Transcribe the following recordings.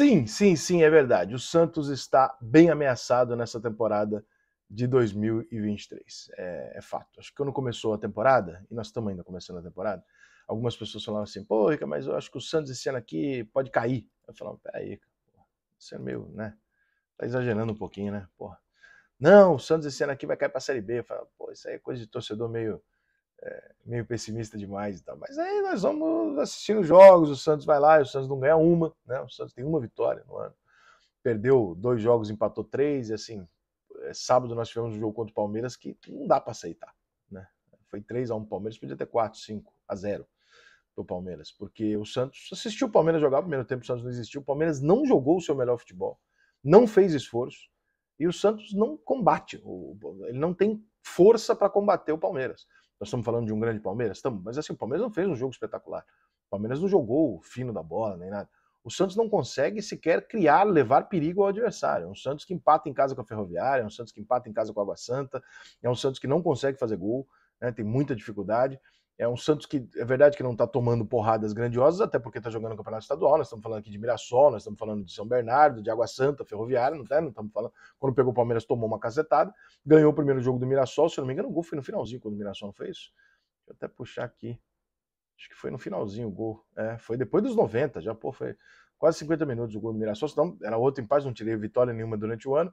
Sim, sim, sim, é verdade. O Santos está bem ameaçado nessa temporada de 2023. É, é fato. Acho que quando começou a temporada, e nós estamos ainda começando a temporada, algumas pessoas falavam assim: pô, Rica, mas eu acho que o Santos esse ano aqui pode cair. Eu falava: peraí, você é meio, né? Tá exagerando um pouquinho, né? Porra. Não, o Santos esse ano aqui vai cair para a Série B. Eu falava: pô, isso aí é coisa de torcedor meio é, meio pessimista demais e tal. Mas aí nós vamos assistindo jogos, o Santos vai lá, o Santos não ganha uma, né? O Santos tem uma vitória no ano. Perdeu dois jogos, empatou três, e assim, é, sábado nós tivemos um jogo contra o Palmeiras que não dá para aceitar, né? Foi 3 a 1 Palmeiras, podia ter 4, 5 a 0 do Palmeiras, porque o Santos assistiu o Palmeiras jogar, o primeiro tempo o Santos não existiu, o Palmeiras não jogou o seu melhor futebol, não fez esforço, e o Santos não combate, ele não tem força para combater o Palmeiras. Nós estamos falando de um grande Palmeiras? Estamos, mas assim, o Palmeiras não fez um jogo espetacular. O Palmeiras não jogou fino da bola, nem nada. O Santos não consegue sequer criar, levar perigo ao adversário. É um Santos que empata em casa com a Ferroviária, é um Santos que empata em casa com a Água Santa, é um Santos que não consegue fazer gol, né, tem muita dificuldade. É um Santos que é verdade que não está tomando porradas grandiosas, até porque está jogando no Campeonato Estadual. Nós estamos falando aqui de Mirassol, nós estamos falando de São Bernardo, de Água Santa, Ferroviária, não, tá? não estamos falando. Quando pegou o Palmeiras, tomou uma cacetada, ganhou o primeiro jogo do Mirassol. Se eu não me engano, o gol foi no finalzinho quando o Mirassol não fez. Deixa eu até puxar aqui. Acho que foi no finalzinho o gol. É, foi depois dos 90, já, pô, foi quase 50 minutos o gol do Mirassol. Então, era outro empate, não tirei vitória nenhuma durante o ano.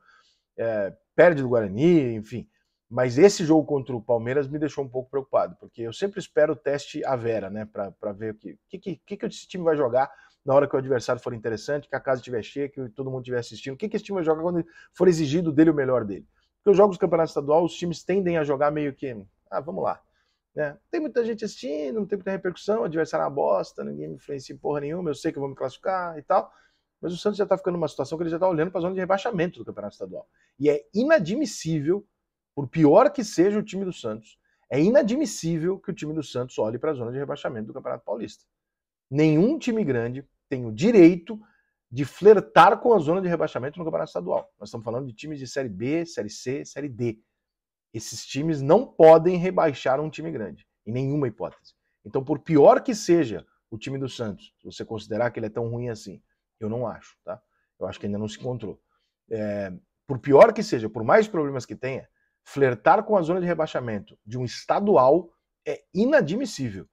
É, perde do Guarani, enfim. Mas esse jogo contra o Palmeiras me deixou um pouco preocupado, porque eu sempre espero o teste à vera, né? Para ver o que, que, que, que esse time vai jogar na hora que o adversário for interessante, que a casa estiver cheia, que todo mundo estiver assistindo. O que, que esse time vai jogar quando for exigido dele o melhor dele? Porque os jogos do Campeonato Estadual, os times tendem a jogar meio que, ah, vamos lá. Né? Tem muita gente assistindo, não tem muita repercussão, o adversário é uma bosta, ninguém me influencia em porra nenhuma, eu sei que eu vou me classificar e tal. Mas o Santos já está ficando numa situação que ele já está olhando para a zona de rebaixamento do Campeonato Estadual. E é inadmissível por pior que seja o time do Santos, é inadmissível que o time do Santos olhe para a zona de rebaixamento do Campeonato Paulista. Nenhum time grande tem o direito de flertar com a zona de rebaixamento no Campeonato Estadual. Nós estamos falando de times de Série B, Série C, Série D. Esses times não podem rebaixar um time grande, em nenhuma hipótese. Então, por pior que seja o time do Santos, se você considerar que ele é tão ruim assim, eu não acho, tá? Eu acho que ainda não se encontrou. É, por pior que seja, por mais problemas que tenha, flertar com a zona de rebaixamento de um estadual é inadmissível.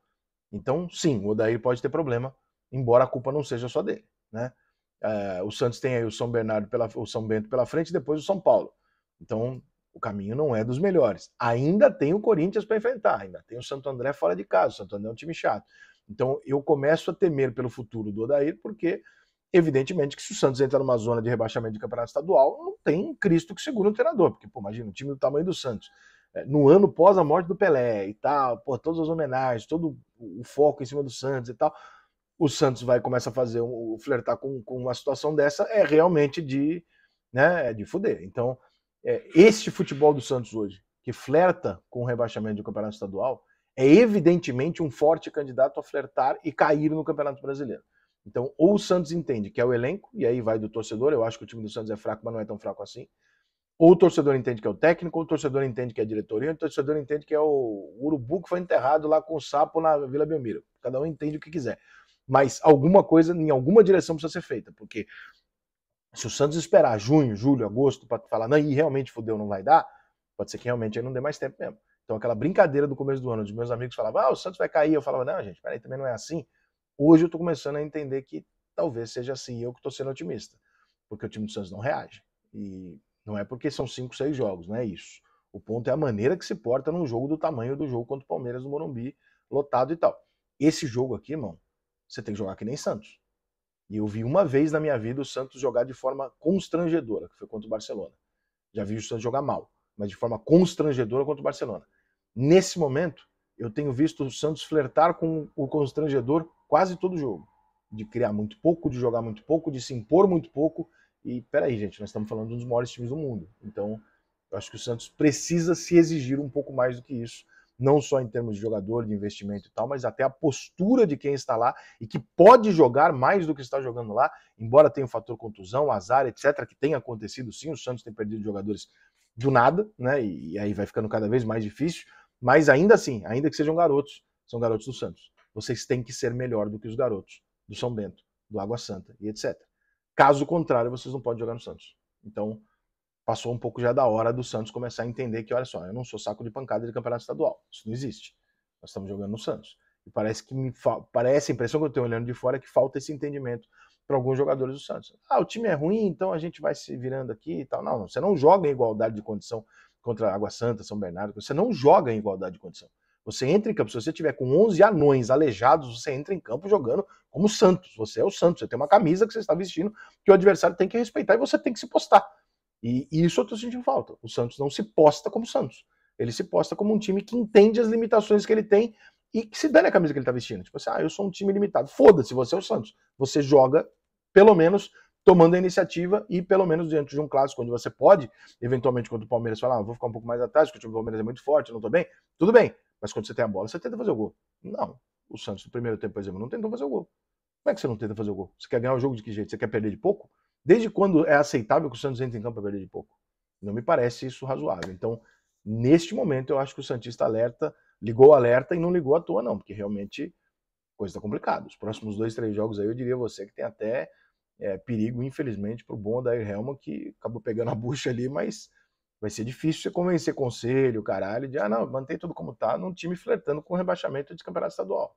Então, sim, o Odair pode ter problema, embora a culpa não seja só dele. Né? É, o Santos tem aí o São Bernardo pela, o São Bento pela frente e depois o São Paulo. Então, o caminho não é dos melhores. Ainda tem o Corinthians para enfrentar, ainda tem o Santo André fora de casa. O Santo André é um time chato. Então, eu começo a temer pelo futuro do Odair, porque Evidentemente que se o Santos entra numa zona de rebaixamento de campeonato estadual, não tem Cristo que segura o treinador, porque, pô, imagina, um time do tamanho do Santos, é, no ano pós a morte do Pelé e tal, por todas as homenagens, todo o foco em cima do Santos e tal, o Santos vai começar a fazer, um, flertar com, com uma situação dessa, é realmente de, né, é de fuder. Então, é, este futebol do Santos hoje, que flerta com o rebaixamento do campeonato estadual, é evidentemente um forte candidato a flertar e cair no Campeonato Brasileiro. Então, ou o Santos entende que é o elenco, e aí vai do torcedor, eu acho que o time do Santos é fraco, mas não é tão fraco assim. Ou o torcedor entende que é o técnico, ou o torcedor entende que é a diretoria, ou o torcedor entende que é o urubu que foi enterrado lá com o sapo na Vila Belmiro. Cada um entende o que quiser. Mas alguma coisa, em alguma direção precisa ser feita, porque se o Santos esperar junho, julho, agosto para falar, não, e realmente fodeu, não vai dar, pode ser que realmente aí não dê mais tempo mesmo. Então, aquela brincadeira do começo do ano, dos meus amigos falavam, ah, o Santos vai cair. Eu falava, não, gente, peraí, também não é assim. Hoje eu estou começando a entender que talvez seja assim eu que estou sendo otimista, porque o time do Santos não reage. E não é porque são cinco, seis jogos, não é isso. O ponto é a maneira que se porta num jogo do tamanho do jogo contra o Palmeiras no Morumbi, lotado e tal. Esse jogo aqui, irmão, você tem que jogar que nem Santos. E eu vi uma vez na minha vida o Santos jogar de forma constrangedora, que foi contra o Barcelona. Já vi o Santos jogar mal, mas de forma constrangedora contra o Barcelona. Nesse momento, eu tenho visto o Santos flertar com o constrangedor quase todo jogo. De criar muito pouco, de jogar muito pouco, de se impor muito pouco. E peraí, gente, nós estamos falando de um dos maiores times do mundo. Então, eu acho que o Santos precisa se exigir um pouco mais do que isso. Não só em termos de jogador, de investimento e tal, mas até a postura de quem está lá e que pode jogar mais do que está jogando lá, embora tenha o fator contusão, azar, etc., que tem acontecido sim. O Santos tem perdido jogadores do nada, né? e aí vai ficando cada vez mais difícil. Mas ainda assim, ainda que sejam garotos, são garotos do Santos vocês têm que ser melhor do que os garotos do São Bento, do Água Santa e etc. Caso contrário, vocês não podem jogar no Santos. Então, passou um pouco já da hora do Santos começar a entender que, olha só, eu não sou saco de pancada de campeonato estadual. Isso não existe. Nós estamos jogando no Santos. E parece que me fa... parece a impressão que eu tenho olhando de fora é que falta esse entendimento para alguns jogadores do Santos. Ah, o time é ruim, então a gente vai se virando aqui e tal. Não, não, você não joga em igualdade de condição contra Água Santa, São Bernardo, você não joga em igualdade de condição. Você entra em campo, se você tiver com 11 anões aleijados, você entra em campo jogando como Santos. Você é o Santos, você tem uma camisa que você está vestindo que o adversário tem que respeitar e você tem que se postar. E, e isso eu estou sentindo falta. O Santos não se posta como Santos. Ele se posta como um time que entende as limitações que ele tem e que se dane a camisa que ele está vestindo. Tipo assim, ah, eu sou um time limitado. Foda-se, você é o Santos. Você joga, pelo menos, tomando a iniciativa e, pelo menos, diante de um clássico onde você pode, eventualmente, quando o Palmeiras falar, ah, vou ficar um pouco mais atrás, porque o time do Palmeiras é muito forte, não tô bem. Tudo bem, mas quando você tem a bola, você tenta fazer o gol. Não. O Santos, no primeiro tempo, por exemplo, não tentou fazer o gol. Como é que você não tenta fazer o gol? Você quer ganhar o jogo de que jeito? Você quer perder de pouco? Desde quando é aceitável que o Santos entre em campo para perder de pouco? Não me parece isso razoável. Então, neste momento, eu acho que o Santista alerta, ligou o alerta e não ligou à toa, não, porque realmente a coisa está complicada. Os próximos dois, três jogos aí, eu diria a você que tem até é, perigo, infelizmente, para o bom da Helman, que acabou pegando a bucha ali, mas vai ser difícil você convencer conselho, caralho, de, ah, não, mantém tudo como tá, num time flertando com o rebaixamento de campeonato estadual.